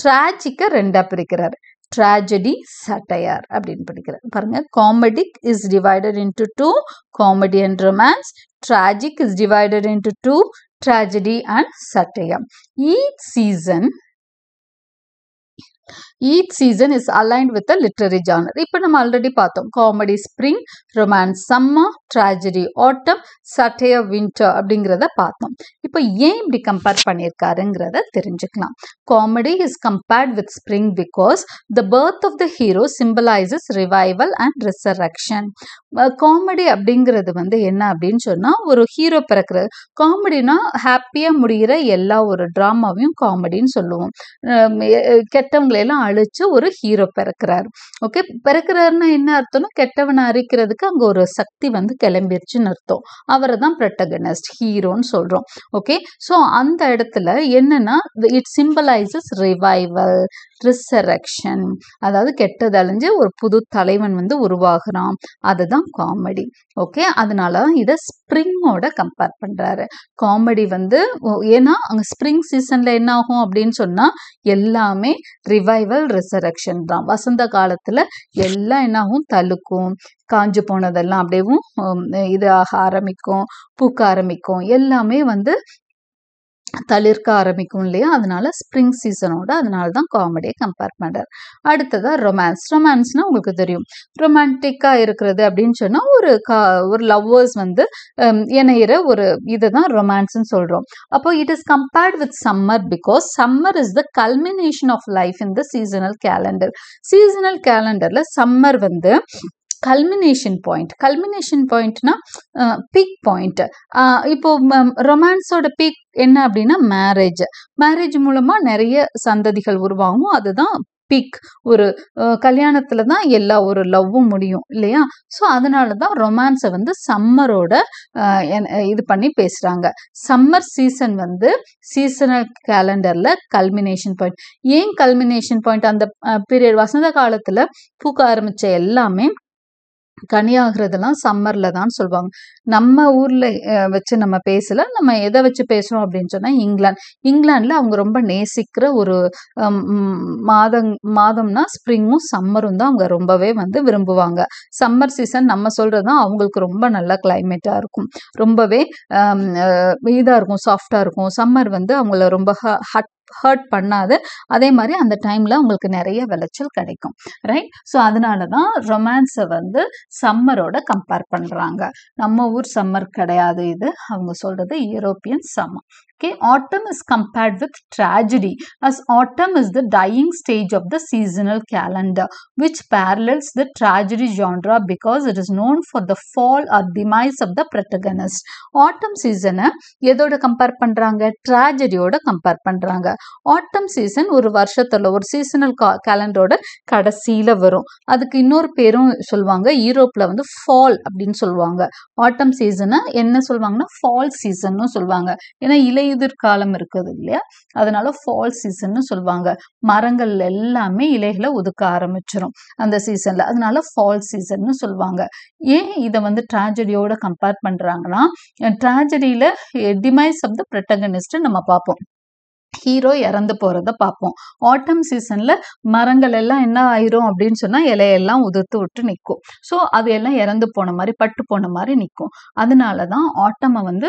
ட்ராஜிக்கை ரெண்டாக பிரிக்கிறாரு tragedy satire அப்படினு படிக்கிறோம் பாருங்க comedic is divided into two comedy and romance tragic is divided into two tragedy and satire each season each season is aligned with a literary genre இப்போ நம்ம ஆல்ரெடி பார்த்தோம் comedy spring romance summer tragedy autumn satire winter அப்படிங்கிறத பார்த்தோம் இப்போ ஏன் இப்படி compare பண்ணியிருக்காருங்கிறத தெரிஞ்சுக்கலாம் comedy is compared with spring because the birth of the hero symbolizes revival and resurrection comedy அப்படிங்கிறது வந்து என்ன அப்படின்னு சொன்னால் ஒரு ஹீரோ பிறக்கிறது காமெடினா ஹாப்பியாக முடிகிற எல்லா ஒரு ட்ராமாவையும் காமெடின்னு சொல்லுவோம் கெட்டவங்களையெல்லாம் அழிச்சு ஒரு ஹீரோ பிறக்கிறார் ஓகே பிறக்கிறாருன்னா என்ன அர்த்தம்னா கெட்டவனை அரிக்கிறதுக்கு அங்கே ஒரு சக்தி வந்து கிளம்பிருச்சுன்னு அர்த்தம் அவரை தான் ப்ரட்டகனிஸ்ட் ஹீரோன்னு சொல்கிறோம் ஓகே ஸோ அந்த இடத்துல என்னன்னா இட் சிம்பலைசஸ் ரிவைவல் ரிசரக்ஷன் அதாவது கெட்டது அழிஞ்சு ஒரு புது தலைவன் வந்து உருவாகிறான் அதுதான் காமெடி ஓகே அதனால இதை ஸ்ப்ரிங்கோட கம்பேர் பண்ணுறாரு காமெடி வந்து ஏன்னா அங்கே ஸ்ப்ரிங் சீசனில் என்ன ஆகும் அப்படின்னு சொன்னால் எல்லாமே ரிவைவல் டபுள் ரிசரக்ஷன் தான் வசந்த காலத்தில் எல்லாம் என்னாகும் தழுக்கும் காஞ்சு போனதெல்லாம் அப்படியே இது ஆக ஆரம்பிக்கும் பூக்க ஆரம்பிக்கும் எல்லாமே வந்து தளிர்க்க ஆரம்பிக்கும் இல்லையா அதனால ஸ்ப்ரிங் சீசனோட அதனால தான் காமெடியை கம்பேர் பண்ணுறார் அடுத்ததாக ரொமான்ஸ் ரொமான்ஸ்னால் உங்களுக்கு தெரியும் ரொமான்டிக்காக இருக்கிறது அப்படின்னு சொன்னால் ஒரு கா ஒரு லவ்வர்ஸ் வந்து இணையிற ஒரு இதை தான் ரொமான்ஸ்ன்னு சொல்கிறோம் அப்போ it is compared with summer because summer is the culmination of life in the seasonal calendar seasonal கேலண்டரில் சம்மர் வந்து கல்மினேஷன் பாயிண்ட் கல்மினேஷன் பாயிண்ட்னா பீக் பாயிண்ட் இப்போ ரொமான்ஸோட பீக் என்ன அப்படின்னா மேரேஜ் மேரேஜ் மூலமாக நிறைய சந்ததிகள் உருவாகும் அதுதான் பிக் ஒரு கல்யாணத்தில் தான் எல்லா ஒரு லவ்வும் முடியும் இல்லையா ஸோ அதனால தான் ரொமான்ஸை வந்து சம்மரோட இது பண்ணி பேசுகிறாங்க சம்மர் சீசன் வந்து சீசனல் கேலண்டரில் கல்மினேஷன் பாயிண்ட் ஏன் கல்மினேஷன் பாயிண்ட் அந்த பீரியட் வசந்த காலத்தில் பூக்க ஆரம்பித்த எல்லாமே கனி ஆகிறதெல்லாம் சம்மரில் தான் சொல்லுவாங்க நம்ம ஊரில் வச்சு நம்ம பேசல நம்ம எதை வச்சு பேசுகிறோம் அப்படின்னு சொன்னால் இங்கிலாந்து இங்கிலாண்டில் அவங்க ரொம்ப நேசிக்கிற ஒரு மாதம் மாதம்னா ஸ்ப்ரிங்கும் சம்மரும் தான் அவங்க ரொம்பவே வந்து விரும்புவாங்க சம்மர் சீசன் நம்ம சொல்கிறது தான் அவங்களுக்கு ரொம்ப நல்ல கிளைமேட்டாக இருக்கும் ரொம்பவே இதாக இருக்கும் சாஃப்டாக இருக்கும் சம்மர் வந்து அவங்கள ரொம்ப ஹ ஹட் ஹர்ட் பண்ணாது அதே மாதிரி அந்த டைமில் உங்களுக்கு நிறைய விளைச்சல் கிடைக்கும் ரைட் ஸோ அதனால தான் ரொமான்ஸை வந்து சம்மரோட கம்பேர் பண்ணுறாங்க நம்ம ஊர் சம்மர் கிடையாது இது அவங்க சொல்கிறது European summer Okay, autumn is compared with tragedy as autumn is the dying stage of the seasonal calendar which parallels the tragedy genre because it is known for the fall or demise of the protagonist. Autumn season எதோட compare பண்ணுறாங்க ட்ராஜடியோட compare பண்ணுறாங்க autumn season ஒரு வருஷத்தில் ஒரு seasonal கேலண்டரோட கடைசியில் வரும் அதுக்கு இன்னொரு பேரும் சொல்லுவாங்க யூரோப்பில் வந்து ஃபால் அப்படின்னு சொல்லுவாங்க autumn season என்ன சொல்லுவாங்கன்னா ஃபால் சீசன்னு சொல்லுவாங்க ஏன்னா இலை இலையுதிர்காலம் இருக்குது இல்லையா அதனால ஃபால் சீசன்னு சொல்லுவாங்க மரங்கள் எல்லாமே இலைகளை ஒதுக்க ஆரம்பிச்சிடும் அந்த சீசன்ல அதனால ஃபால் சீசன்னு சொல்லுவாங்க ஏன் இதை வந்து ட்ராஜடியோட கம்பேர் பண்றாங்கன்னா ட்ராஜடியில டிமைஸ் ஆஃப் த ப்ரொட்டகனிஸ்ட் நம்ம பார்ப்போம் ஹீரோ இறந்து போறத பார்ப்போம் ஆட்டம் சீசன்ல மரங்கள் எல்லாம் என்ன ஆயிரும் அப்படின்னு சொன்னா இலையெல்லாம் உதிர்த்து விட்டு நிற்கும் ஸோ அது எல்லாம் இறந்து போன மாதிரி பட்டு போன மாதிரி நிற்கும் அதனாலதான் ஆட்டம் ஆட்டமை வந்து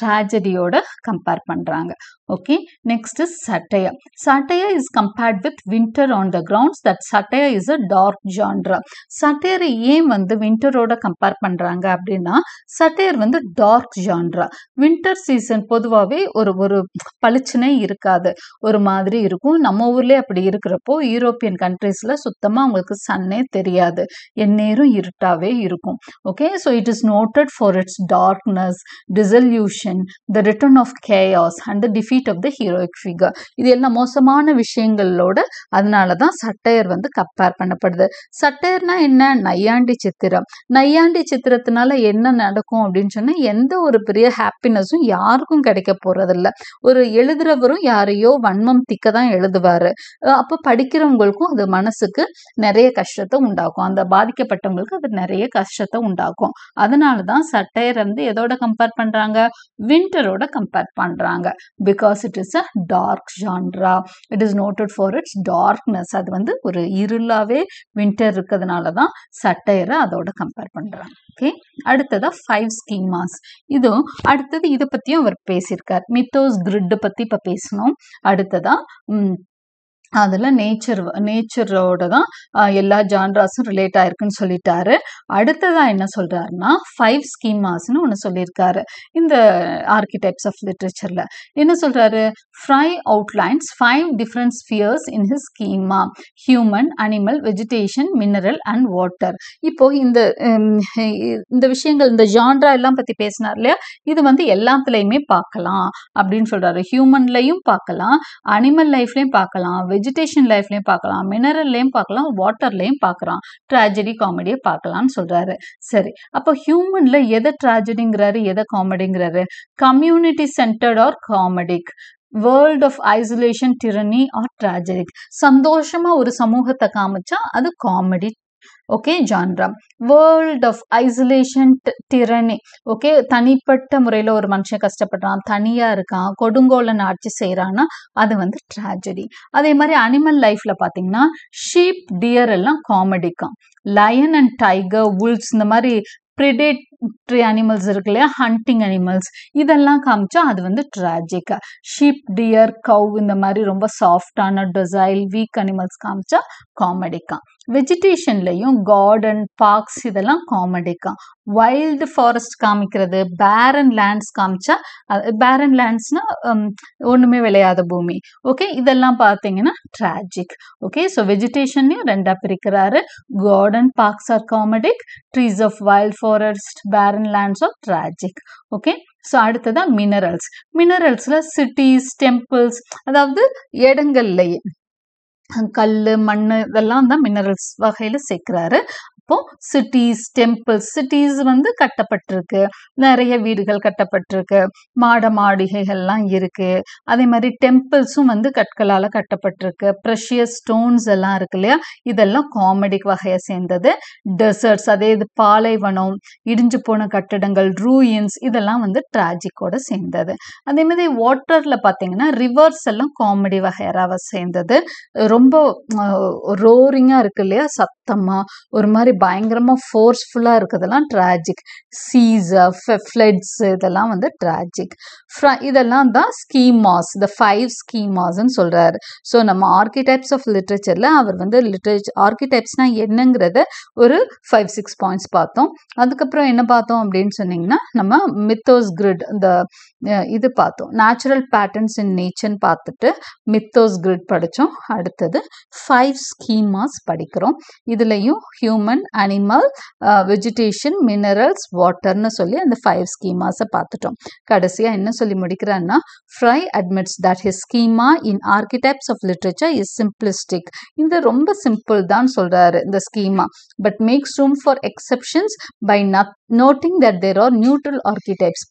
ட்ராஜடியோட கம்பேர் பண்றாங்க Okay, next is satire. Satire is compared with winter on the grounds that satire is a dark genre. Satire ஏன் வந்து விண்டரோட கம்பேர் பண்ணுறாங்க அப்படின்னா சட்டையர் வந்து டார்க் ஜான்ரா வின்டர் சீசன் பொதுவாகவே ஒரு ஒரு பளிச்சுனே இருக்காது ஒரு மாதிரி இருக்கும் நம்ம ஊர்லேயே அப்படி இருக்கிறப்போ யூரோப்பியன் கண்ட்ரீஸில் சுத்தமாக அவங்களுக்கு சன்னே தெரியாது எந்நேரம் இருட்டாகவே இருக்கும் okay so it is noted for its darkness dissolution the return of chaos and the டிஃபி defeat of the heroic figure இது எல்லாம் மோசமான விஷயங்களோட அதனால தான் சட்டையர் வந்து கம்பேர் பண்ணப்படுது சட்டையர்னா என்ன நையாண்டி சித்திரம் நையாண்டி சித்திரத்தினால என்ன நடக்கும் அப்படின்னு சொன்னால் எந்த ஒரு பெரிய ஹாப்பினஸும் யாருக்கும் கிடைக்க போகிறதில்ல ஒரு எழுதுறவரும் யாரையோ வன்மம் திக்க தான் எழுதுவார் அப்போ படிக்கிறவங்களுக்கும் அது மனசுக்கு நிறைய கஷ்டத்தை உண்டாக்கும் அந்த பாதிக்கப்பட்டவங்களுக்கு அது நிறைய கஷ்டத்தை உண்டாக்கும் அதனால தான் சட்டையர் வந்து எதோட கம்பேர் பண்ணுறாங்க வின்டரோட கம்பேர் பண்ணுறாங்க because because it is a dark genre it is noted for its darkness அது வந்து ஒரு இருளாவே வின்டர் இருக்கிறதுனால தான் சட்டையரை அதோட கம்பேர் பண்ணுறாங்க ஓகே அடுத்ததா ஃபைவ் ஸ்கீமாஸ் இதுவும் அடுத்தது இதை பற்றியும் அவர் பேசியிருக்கார் மித்தோஸ் கிரிட்டை பற்றி இப்போ பேசணும் அடுத்ததா அதில் நேச்சர் நேச்சரோட தான் எல்லா ஜான்ராஸும் ரிலேட் ஆயிருக்குன்னு சொல்லிட்டாரு அடுத்ததாக என்ன சொல்கிறாருன்னா ஃபைவ் ஸ்கீமாஸ்ன்னு ஒன்று சொல்லியிருக்காரு இந்த ஆர்கிடெக்ட்ஸ் ஆஃப் லிட்ரேச்சரில் என்ன சொல்கிறாரு five outlines five different spheres in his schema human animal vegetation mineral and water இப்போ இந்த இந்த விஷயங்கள் இந்த ஜான்ரா எல்லாம் பற்றி பேசினார் இல்லையா இது வந்து எல்லாத்துலேயுமே பார்க்கலாம் அப்படின்னு சொல்கிறாரு ஹியூமன்லையும் பார்க்கலாம் அனிமல் லைஃப்லையும் பார்க்கலாம் வெஜிடேஷன் லைஃப்லயும் பார்க்கலாம் மினரல்லையும் பார்க்கலாம் வாட்டர்லயும் பார்க்கலாம் ட்ராஜடி காமெடியை பார்க்கலாம்னு சொல்றாரு சரி அப்போ ஹியூமன்ல எதை ட்ராஜடிங்கிறாரு எதை காமெடிங்கிறாரு community centred or comedic world of isolation tyranny or tragic சந்தோஷமா ஒரு சமூகத்தை காமிச்சா அது comedy okay genre world of isolation tyranny okay தனிப்பட்ட முறையில் ஒரு மனுஷன் கஷ்டப்படுறான் தனியாக இருக்கான் கொடுங்கோலன் ஆட்சி செய்கிறான்னா அது வந்து ட்ராஜடி அதே மாதிரி அனிமல் லைஃப்பில் பார்த்தீங்கன்னா ஷீப் டியர் எல்லாம் காமெடிக்கான் லயன் அண்ட் டைகர் வுல்ஸ் இந்த மாதிரி ப்ரிடேட் ட்ரீ அனிமல்ஸ் இருக்கு இல்லையா ஹண்டிங் அனிமல்ஸ் இதெல்லாம் காமிச்சா அது வந்து ட்ராஜிக் ஷீப் டியர் கவு இந்த மாதிரி ரொம்ப சாஃப்டான டொசைல் வீக் அனிமல்ஸ் காமிச்சா காமெடிக்கா வெஜிடேஷன்லையும் கார்டன் பார்க்ஸ் இதெல்லாம் காமெடிக்கா வைல்டு ஃபாரஸ்ட் காமிக்கிறது பேரன் லேண்ட்ஸ் காமிச்சா பேரன் லேண்ட்ஸ்னா ஒன்றுமே விளையாத பூமி ஓகே இதெல்லாம் பார்த்தீங்கன்னா ட்ராஜிக் ஓகே ஸோ வெஜிடேஷன்லையும் ரெண்டாக பிரிக்கிறாரு garden parks are comedic trees of wild forest barren lands of tragic okay so அடுத்ததான் மினரல்ஸ் மினரல்ஸில் சிட்டிஸ் டெம்பிள்ஸ் அதாவது இடங்கள்லையே கல் மண் இதெல்லாம் தான் மினரல்ஸ் வகையில் சேர்க்குறாரு இப்போ சிட்டிஸ் டெம்பிள்ஸ் சிட்டிஸ் வந்து கட்டப்பட்டிருக்கு நிறைய வீடுகள் கட்டப்பட்டிருக்கு மாட மாடிகைகள்லாம் இருக்கு அதே மாதிரி டெம்பிள்ஸும் வந்து கற்களால் கட்டப்பட்டிருக்கு ப்ரெஷியஸ் ஸ்டோன்ஸ் எல்லாம் இருக்கு இல்லையா இதெல்லாம் காமெடிக் வகையை சேர்ந்தது டெசர்ட்ஸ் அதே இது பாலைவனம் இடிஞ்சு போன கட்டடங்கள் ரூயின்ஸ் இதெல்லாம் வந்து ட்ராஜிக்கோட சேர்ந்தது அதே மாதிரி வாட்டர்ல பார்த்தீங்கன்னா ரிவர்ஸ் எல்லாம் காமெடி வகையராக சேர்ந்தது ரொம்ப ரோரிங்காக இருக்கு இல்லையா சத்தமாக ஒரு மாதிரி பயங்கரமாக ஃபோர்ஸ்ஃபுல்லாக இருக்கிறதுலாம் ட்ராஜிக் சீசர் ஃப்ளட்ஸ் இதெல்லாம் வந்து ட்ராஜிக் ஃப்ர இதெல்லாம் தான் ஸ்கீமாஸ் த ஃபைவ் ஸ்கீமாஸ்ன்னு சொல்கிறாரு ஸோ நம்ம ஆர்கிடைப்ஸ் ஆஃப் லிட்ரேச்சரில் அவர் வந்து லிட்ரேச்சர் ஆர்கிடைப்ஸ்னால் என்னங்கிறத ஒரு ஃபைவ் சிக்ஸ் பாயிண்ட்ஸ் பார்த்தோம் அதுக்கப்புறம் என்ன பார்த்தோம் அப்படின்னு சொன்னிங்கன்னா நம்ம மித்தோஸ் கிரிட் இந்த இது பார்த்தோம் நேச்சுரல் பேட்டர்ன்ஸ் இன் நேச்சர்னு பார்த்துட்டு மித்தோஸ் கிரிட் படித்தோம் அடுத்தது ஃபைவ் ஸ்கீமாஸ் படிக்கிறோம் இதுலேயும் ஹியூமன் அனிமல் வெஜிடேஷன் மினரல்ஸ் வாட்டர்னு சொல்லி அந்த ஃபைவ் ஸ்கீமாஸை பார்த்துட்டோம் கடைசியாக என்ன சொல்லி முடிக்கிறான்னா Frye admits that his schema in archetypes of literature is simplistic இந்த ரொம்ப சிம்பிள் தான் சொல்கிறாரு இந்த schema but makes room for exceptions by நத் noting that there are neutral archetypes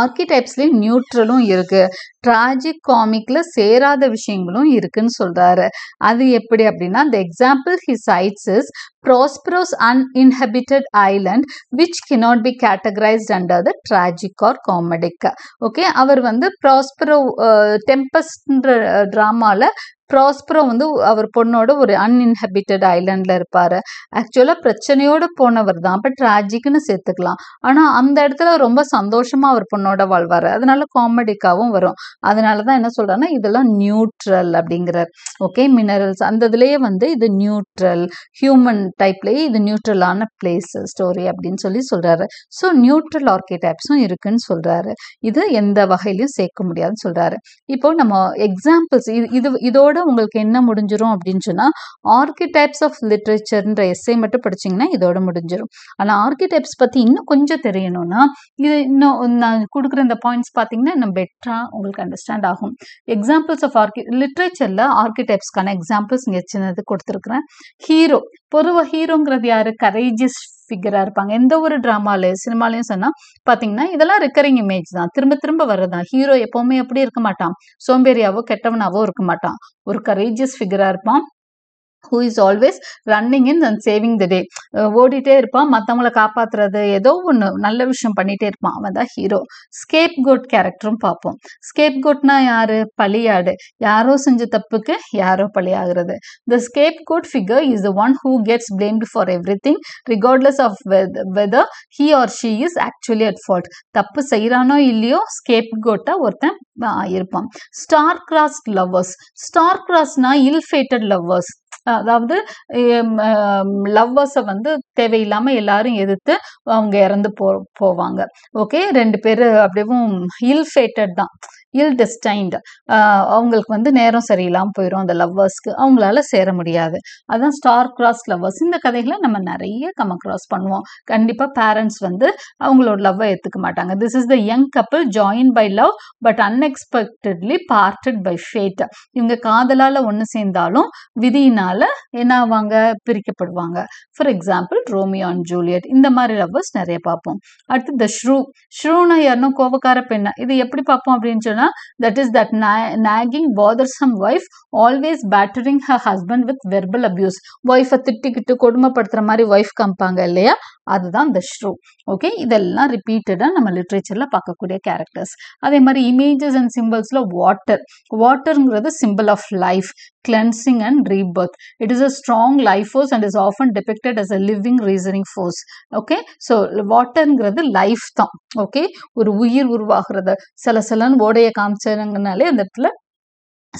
ஆர்கிடைப்ஸ்லேயும் நியூட்ரலும் இருக்குது ட்ராஜிக் காமிக்கில் சேராத விஷயங்களும் இருக்குன்னு சொல்கிறாரு அது எப்படி அப்படின்னா அந்த example he cites is Prospero's uninhabited island which cannot be categorized under the tragic or comedic okay அவர் வந்து ப்ராஸ்பரோ டெம்பஸ்ன்ற ட்ராமாவில் ப்ராஸ்பரம் வந்து அவர் பொண்ணோட ஒரு அன்இன்ஹபிட்டட் ஐலாண்டில் இருப்பார் ஆக்சுவலாக பிரச்சனையோடு போனவர் தான் அப்போ ட்ராஜிக்னு சேர்த்துக்கலாம் ஆனால் அந்த இடத்துல ரொம்ப சந்தோஷமாக அவர் பொண்ணோட வாழ்வார் அதனால காமெடிக்காகவும் வரும் அதனால தான் என்ன சொல்கிறாங்கன்னா இதெல்லாம் நியூட்ரல் அப்படிங்கிறார் ஓகே மினரல்ஸ் அந்த இதுலேயே வந்து இது நியூட்ரல் ஹியூமன் டைப்லேயே இது நியூட்ரலான பிளேஸ் ஸ்டோரி அப்படின்னு சொல்லி சொல்கிறாரு ஸோ நியூட்ரல் டைப்ஸும் இருக்குன்னு சொல்கிறாரு இது எந்த வகையிலையும் சேர்க்க முடியாதுன்னு சொல்கிறாரு இப்போ நம்ம எக்ஸாம்பிள்ஸ் இது இதோட இதோட உங்களுக்கு என்ன முடிஞ்சிடும் அப்படின்னு சொன்னால் ஆர்கிடைப்ஸ் ஆஃப் லிட்ரேச்சர்ன்ற எஸ்ஸே மட்டும் படிச்சிங்கன்னா இதோட முடிஞ்சிடும் ஆனால் ஆர்கிடைப்ஸ் பற்றி இன்னும் கொஞ்சம் தெரியணும்னா இது இன்னும் நான் கொடுக்குற இந்த பாயிண்ட்ஸ் பார்த்தீங்கன்னா இன்னும் பெட்டராக உங்களுக்கு அண்டர்ஸ்டாண்ட் ஆகும் எக்ஸாம்பிள்ஸ் ஆஃப் ஆர்கி லிட்ரேச்சரில் ஆர்கிடைப்ஸ்க்கான எக்ஸாம்பிள்ஸ் இங்கே சின்னது கொடுத்துருக்குறேன் ஹீரோ பொதுவாக ஹீரோங்கிறது யார் கரேஜியஸ் ஃபிகராக இருப்பாங்க எந்த ஒரு ட்ராமாலையும் சினிமாலையும் சொன்னால் பார்த்தீங்கன்னா இதெல்லாம் ரிக்கரிங் இமேஜ் தான் திரும்ப திரும்ப வர்றதான் ஹீரோ எப்போவுமே எப்படி இருக்க மாட்டான் சோம்பேறியாவோ கெட்டவனாவோ இருக்க மாட்டான் ஒரு கரேஜியஸ் ஃபிகராக இருப்பான் who is always running in and saving the day ஓடிட்டே இருப்பான் மற்றவங்கள காப்பாற்றுறது ஏதோ ஒன்று நல்ல விஷயம் பண்ணிகிட்டே இருப்பான் அவன் தான் ஹீரோ ஸ்கேப் கோட் கேரக்டரும் பார்ப்போம் ஸ்கேப் கோட்னா யார் பழியாடு யாரோ செஞ்ச தப்புக்கு யாரோ பழியாகிறது the scapegoat figure is the one who gets blamed for everything regardless of whether he or she is actually at fault தப்பு செய்கிறானோ இல்லையோ ஸ்கேப் கோட்டாக ஒருத்தன் இருப்பான் ஸ்டார் கிராஸ்ட் லவ்வர்ஸ் ஸ்டார் கிராஸ்னா இல்ஃபேட்டட் லவ்வர்ஸ் அதாவது லவ்வர்ஸை வந்து தேவையில்லாம எல்லாரும் எதிர்த்து அவங்க இறந்து போ போவாங்க ஓகே ரெண்டு பேர் அப்படியும் இல்ஃபேட்டட் தான் இல் டெஸ்டைன்ட் அவங்களுக்கு வந்து நேரம் சரியில்லாமல் போயிடும் அந்த லவ்வர்ஸ்க்கு அவங்களால சேர முடியாது அதான் ஸ்டார் கிராஸ் லவ்வர்ஸ் இந்த கதைகளை நம்ம நிறைய கம கிராஸ் பண்ணுவோம் கண்டிப்பாக பேரண்ட்ஸ் வந்து அவங்களோட லவ்வை ஏற்றுக்க மாட்டாங்க this is the young couple join by love but unexpectedly parted by fate இவங்க காதலால் ஒன்று சேர்ந்தாலும் விதியினால் என்ன ஆவாங்க பிரிக்கப்படுவாங்க for example Romeo and Juliet இந்த மாதிரி லவ்வர்ஸ் நிறைய பார்ப்போம் அடுத்து த ஷ்ரூ ஷ்ரூனா யாருன்னா கோபக்கார பெண்ணா இது எப்படி பார்ப்போம் அப்படின்னு சொன்னால் அப்படின்னா that is that nagging bothersome wife always battering her husband with verbal abuse ஒய்ஃபை திட்டிக்கிட்டு கொடுமைப்படுத்துகிற மாதிரி ஒய்ஃப் காமிப்பாங்க இல்லையா அதுதான் த ஷ்ரூ ஓகே இதெல்லாம் ரிப்பீட்டடா நம்ம லிட்ரேச்சர்ல பார்க்கக்கூடிய கேரக்டர்ஸ் அதே மாதிரி இமேஜஸ் அண்ட் சிம்பிள்ஸில் வாட்டர் வாட்டருங்கிறது symbol of life cleansing and rebirth. It is a strong life force and is often depicted as a living reasoning force. Okay, so okay so வாட்டர்ங்கிறது லைஃப் தான் ஓகே ஒரு உயிர் உருவாகிறது சில சிலன்னு ஓடைய காமிச்சாங்கனாலே அந்த இடத்துல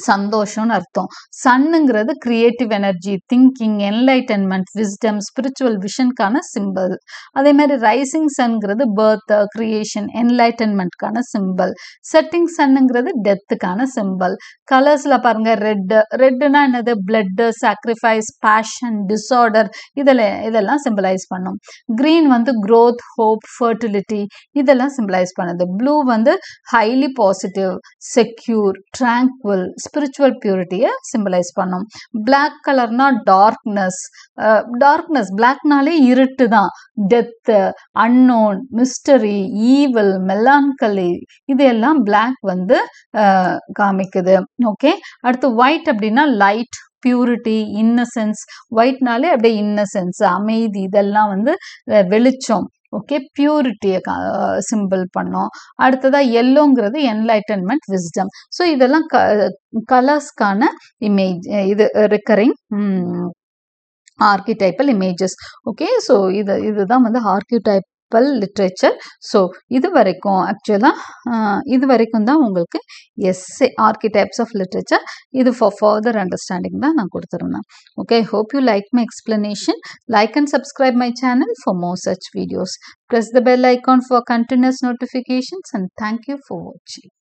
சந்தோஷம்னு அர்த்தம் சன்னுங்கிறது creative energy thinking enlightenment wisdom spiritual விஷனுக்கான சிம்பிள் அதே மாதிரி ரைசிங் சன்ங்கிறது பர்த் கிரியேஷன் என்லைட்டன்மெண்ட்கான சிம்பிள் செட்டிங் சன்னுங்கிறது டெத்துக்கான சிம்பிள் கலர்ஸ்ல பாருங்க ரெட்டு ரெட்டுனா என்னது பிளட்டு சாக்ரிஃபைஸ் பேஷன் டிஸார்டர் இதில் இதெல்லாம் சிம்பிளைஸ் பண்ணும் கிரீன் வந்து க்ரோத் ஹோப் ஃபர்டிலிட்டி இதெல்லாம் சிம்பிளைஸ் பண்ணுது ப்ளூ வந்து highly positive secure tranquil spiritual பியூரிட்டியை சிம்பிளைஸ் பண்ணும் பிளாக் கலர்னா டார்க்னஸ் டார்க்னஸ் பிளாக்னாலே இருட்டு தான் death unknown mystery evil melancholy எல்லாம் பிளாக் வந்து காமிக்குது ஓகே அடுத்து ஒயிட் அப்படின்னா லைட் பியூரிட்டி இன்னசென்ஸ் ஒயிட்னாலே அப்படியே இன்னசென்ஸ் அமைதி இதெல்லாம் வந்து வெளிச்சம் ஓகே பியூரிட்டியை சிம்பிள் பண்ணோம் அடுத்ததாக எல்லோங்கிறது என்லைட்டன்மெண்ட் விஸ்டம் ஸோ இதெல்லாம் க கலர்ஸ்க்கான இமேஜ் இது recurring archetypal images okay so இது இதுதான் வந்து ஆர்கிடைப் கப்பல் லிட்ரேச்சர் ஸோ இது வரைக்கும் ஆக்சுவலாக இது வரைக்கும் தான் உங்களுக்கு எஸ்ஏ ஆர்கிடைப்ஸ் ஆஃப் லிட்ரேச்சர் இது ஃபார் ஃபர்தர் அண்டர்ஸ்டாண்டிங் தான் நான் கொடுத்துருந்தேன் okay hope you like my explanation like and subscribe my channel for more such videos press the bell icon for continuous notifications and thank you for வாட்சிங்